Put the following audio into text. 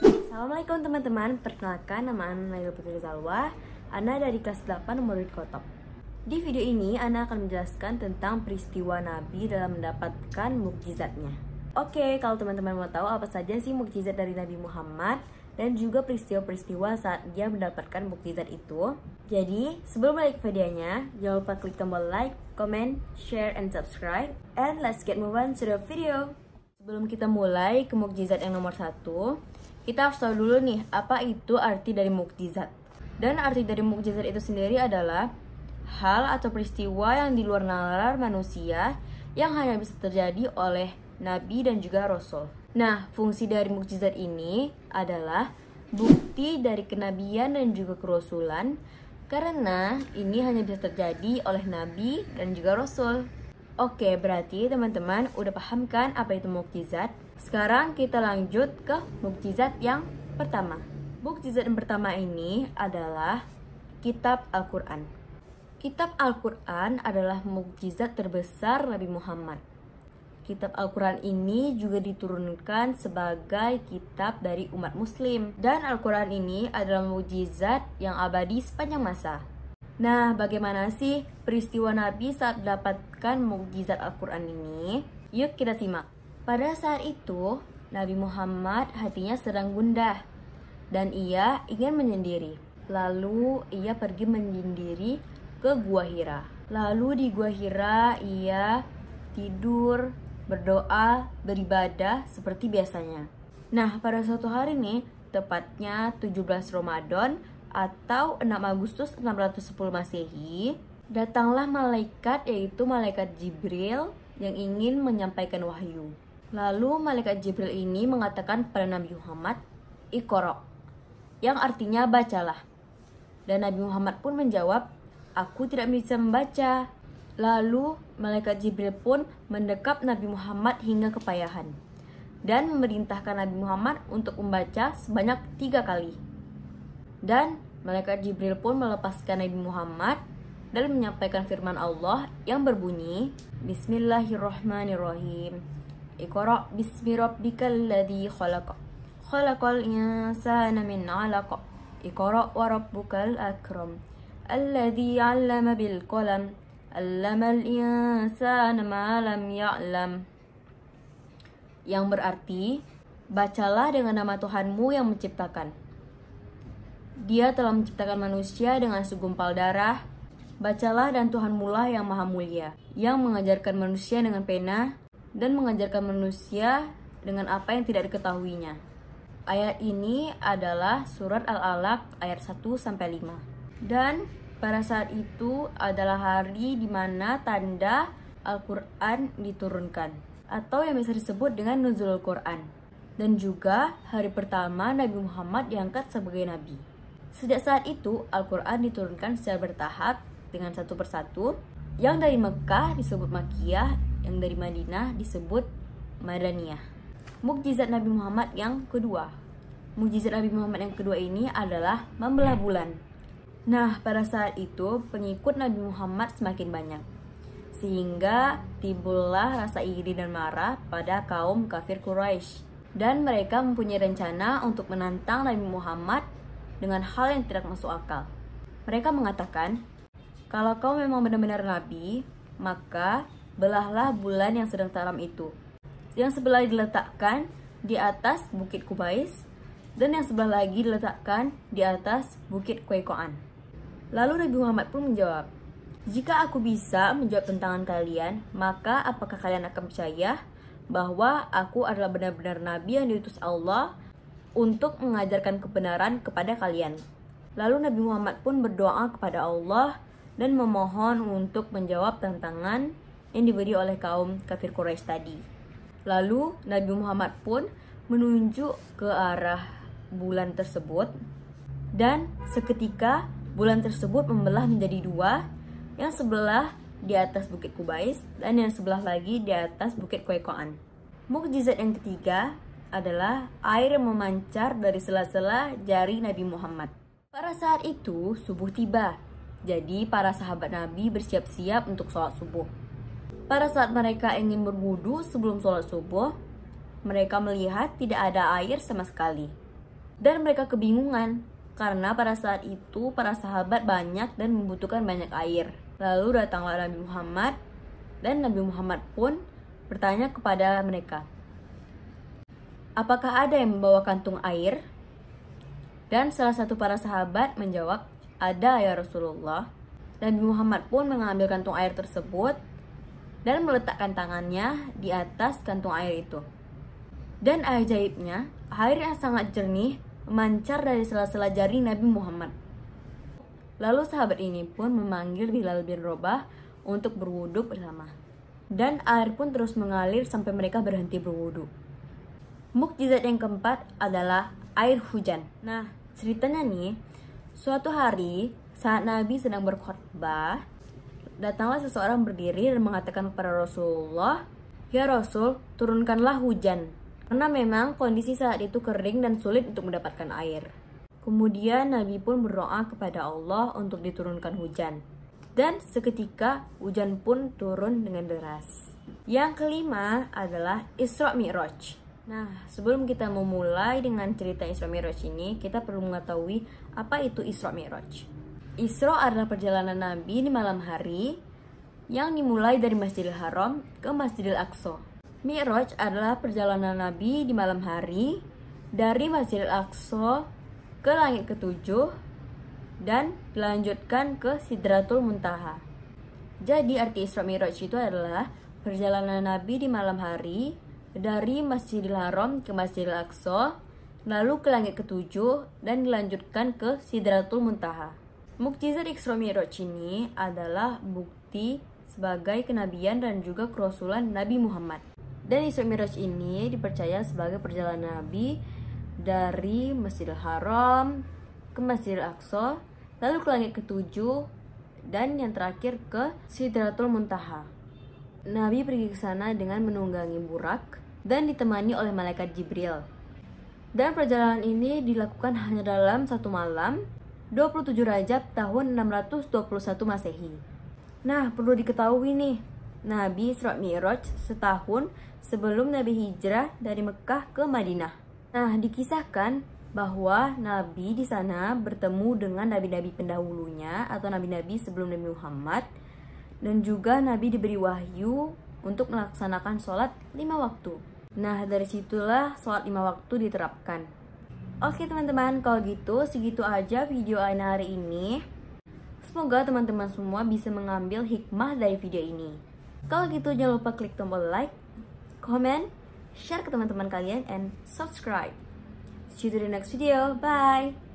Assalamualaikum teman-teman, perkenalkan nama Ana Naila Putri Zalwa, Ana dari kelas 8 nomor Kotok. Di video ini, Ana akan menjelaskan tentang peristiwa Nabi dalam mendapatkan mukjizatnya. Oke, kalau teman-teman mau tahu apa saja sih mukjizat dari Nabi Muhammad, dan juga peristiwa-peristiwa saat dia mendapatkan mukjizat itu. Jadi, sebelum like videonya, jangan lupa klik tombol like, comment, share, and subscribe. And let's get moving to the video. Sebelum kita mulai ke mukjizat yang nomor satu, kita harus tahu dulu nih apa itu arti dari mukjizat. Dan arti dari mukjizat itu sendiri adalah hal atau peristiwa yang di luar nalar manusia yang hanya bisa terjadi oleh nabi dan juga rasul. Nah, fungsi dari mukjizat ini adalah bukti dari kenabian dan juga kerasulan karena ini hanya bisa terjadi oleh nabi dan juga rasul. Oke, berarti teman-teman udah paham kan apa itu mukjizat? Sekarang kita lanjut ke mukjizat yang pertama. Mukjizat yang pertama ini adalah kitab Al-Qur'an. Kitab Al-Qur'an adalah mukjizat terbesar Nabi Muhammad. Kitab Al-Quran ini juga diturunkan sebagai kitab dari umat muslim Dan Al-Quran ini adalah mukjizat yang abadi sepanjang masa Nah, bagaimana sih peristiwa Nabi saat mendapatkan mukjizat Al-Quran ini? Yuk kita simak. Pada saat itu, Nabi Muhammad hatinya sedang gundah dan ia ingin menyendiri. Lalu ia pergi menyendiri ke Gua Hira. Lalu di Gua Hira ia tidur, berdoa, beribadah seperti biasanya. Nah, pada suatu hari nih, tepatnya 17 Ramadan, atau 6 Agustus 610 Masehi, datanglah malaikat yaitu malaikat Jibril yang ingin menyampaikan wahyu. Lalu malaikat Jibril ini mengatakan pada Nabi Muhammad, "Ikoro," yang artinya bacalah. Dan Nabi Muhammad pun menjawab, "Aku tidak bisa membaca." Lalu malaikat Jibril pun mendekap Nabi Muhammad hingga kepayahan dan memerintahkan Nabi Muhammad untuk membaca sebanyak tiga kali. Dan malaikat Jibril pun melepaskan Nabi Muhammad dan menyampaikan firman Allah yang berbunyi Bismillahirrahmanirrahim. Iqra bismi rabbikal ladzi khalaq. Khalaqal insana min 'alaq. Iqra wa rabbukal akram. Alladzi 'allama bil qalam. 'Allamal insana ma lam ya'lam. Yang berarti, bacalah dengan nama Tuhanmu yang menciptakan. Dia telah menciptakan manusia dengan segumpal darah. Bacalah dan Tuhan Mula yang maha mulia, yang mengajarkan manusia dengan pena dan mengajarkan manusia dengan apa yang tidak diketahuinya. Ayat ini adalah surat Al-Alaq ayat 1 5. Dan pada saat itu adalah hari di mana tanda Al-Qur'an diturunkan atau yang bisa disebut dengan nuzul Al-Qur'an dan juga hari pertama Nabi Muhammad diangkat sebagai nabi. Sejak saat itu, Al-Quran diturunkan secara bertahap dengan satu persatu. Yang dari Mekah disebut Makiyah, yang dari Madinah disebut Madaniyah. Mukjizat Nabi Muhammad yang kedua. Mukjizat Nabi Muhammad yang kedua ini adalah membelah hmm. bulan. Nah, pada saat itu pengikut Nabi Muhammad semakin banyak. Sehingga timbullah rasa iri dan marah pada kaum kafir Quraisy dan mereka mempunyai rencana untuk menantang Nabi Muhammad dengan hal yang tidak masuk akal. Mereka mengatakan, "Kalau kau memang benar-benar nabi, maka belahlah bulan yang sedang taram itu. Yang sebelah diletakkan di atas Bukit Kubais, dan yang sebelah lagi diletakkan di atas Bukit Kuekoan." Lalu Nabi Muhammad pun menjawab, "Jika aku bisa menjawab tentangan kalian, maka apakah kalian akan percaya?" bahwa aku adalah benar-benar nabi yang diutus Allah untuk mengajarkan kebenaran kepada kalian. Lalu Nabi Muhammad pun berdoa kepada Allah dan memohon untuk menjawab tantangan yang diberi oleh kaum kafir Quraisy tadi. Lalu Nabi Muhammad pun menunjuk ke arah bulan tersebut dan seketika bulan tersebut membelah menjadi dua yang sebelah di atas Bukit Kubais dan yang sebelah lagi di atas Bukit Kuekoan. Mukjizat yang ketiga adalah air yang memancar dari sela-sela jari Nabi Muhammad. Pada saat itu, subuh tiba. Jadi, para sahabat Nabi bersiap-siap untuk sholat subuh. Pada saat mereka ingin berwudu sebelum sholat subuh, mereka melihat tidak ada air sama sekali. Dan mereka kebingungan, karena pada saat itu para sahabat banyak dan membutuhkan banyak air. Lalu datanglah Nabi Muhammad, dan Nabi Muhammad pun bertanya kepada mereka, apakah ada yang membawa kantung air? Dan salah satu para sahabat menjawab, ada ya Rasulullah. Dan Muhammad pun mengambil kantung air tersebut dan meletakkan tangannya di atas kantung air itu. Dan ajaibnya, air yang sangat jernih memancar dari sela-sela jari Nabi Muhammad. Lalu sahabat ini pun memanggil Bilal bin Robah untuk berwudhu bersama. Dan air pun terus mengalir sampai mereka berhenti berwudhu. Mukjizat yang keempat adalah air hujan. Nah, ceritanya nih, suatu hari saat Nabi sedang berkhotbah, datanglah seseorang berdiri dan mengatakan kepada Rasulullah, "Ya Rasul, turunkanlah hujan." Karena memang kondisi saat itu kering dan sulit untuk mendapatkan air. Kemudian Nabi pun berdoa kepada Allah untuk diturunkan hujan. Dan seketika hujan pun turun dengan deras. Yang kelima adalah Isra Mi'raj. Nah, sebelum kita memulai dengan cerita Isra Miraj ini, kita perlu mengetahui apa itu Isra Miraj. Isra adalah perjalanan Nabi di malam hari yang dimulai dari Masjidil Haram ke Masjidil Aqsa. Miraj adalah perjalanan Nabi di malam hari dari Masjidil Aqsa ke langit ketujuh dan dilanjutkan ke Sidratul Muntaha. Jadi arti Isra Miraj itu adalah perjalanan Nabi di malam hari dari Masjidil Haram ke Masjidil Aqsa, lalu ke langit ketujuh dan dilanjutkan ke Sidratul Muntaha. Mukjizat Isra Mi'raj ini adalah bukti sebagai kenabian dan juga kerasulan Nabi Muhammad. Dan Isra Mi'raj ini dipercaya sebagai perjalanan Nabi dari Masjidil Haram ke Masjidil Aqsa, lalu ke langit ketujuh dan yang terakhir ke Sidratul Muntaha. Nabi pergi ke sana dengan menunggangi burak dan ditemani oleh malaikat Jibril. Dan perjalanan ini dilakukan hanya dalam satu malam, 27 Rajab tahun 621 Masehi. Nah, perlu diketahui nih, Nabi Isra Mi'raj setahun sebelum Nabi hijrah dari Mekah ke Madinah. Nah, dikisahkan bahwa Nabi di sana bertemu dengan nabi-nabi pendahulunya atau nabi-nabi sebelum Nabi Muhammad dan juga Nabi diberi wahyu untuk melaksanakan sholat lima waktu. Nah, dari situlah sholat lima waktu diterapkan. Oke teman-teman, kalau gitu segitu aja video Aina hari ini. Semoga teman-teman semua bisa mengambil hikmah dari video ini. Kalau gitu jangan lupa klik tombol like, comment, share ke teman-teman kalian, and subscribe. See you to the next video. Bye!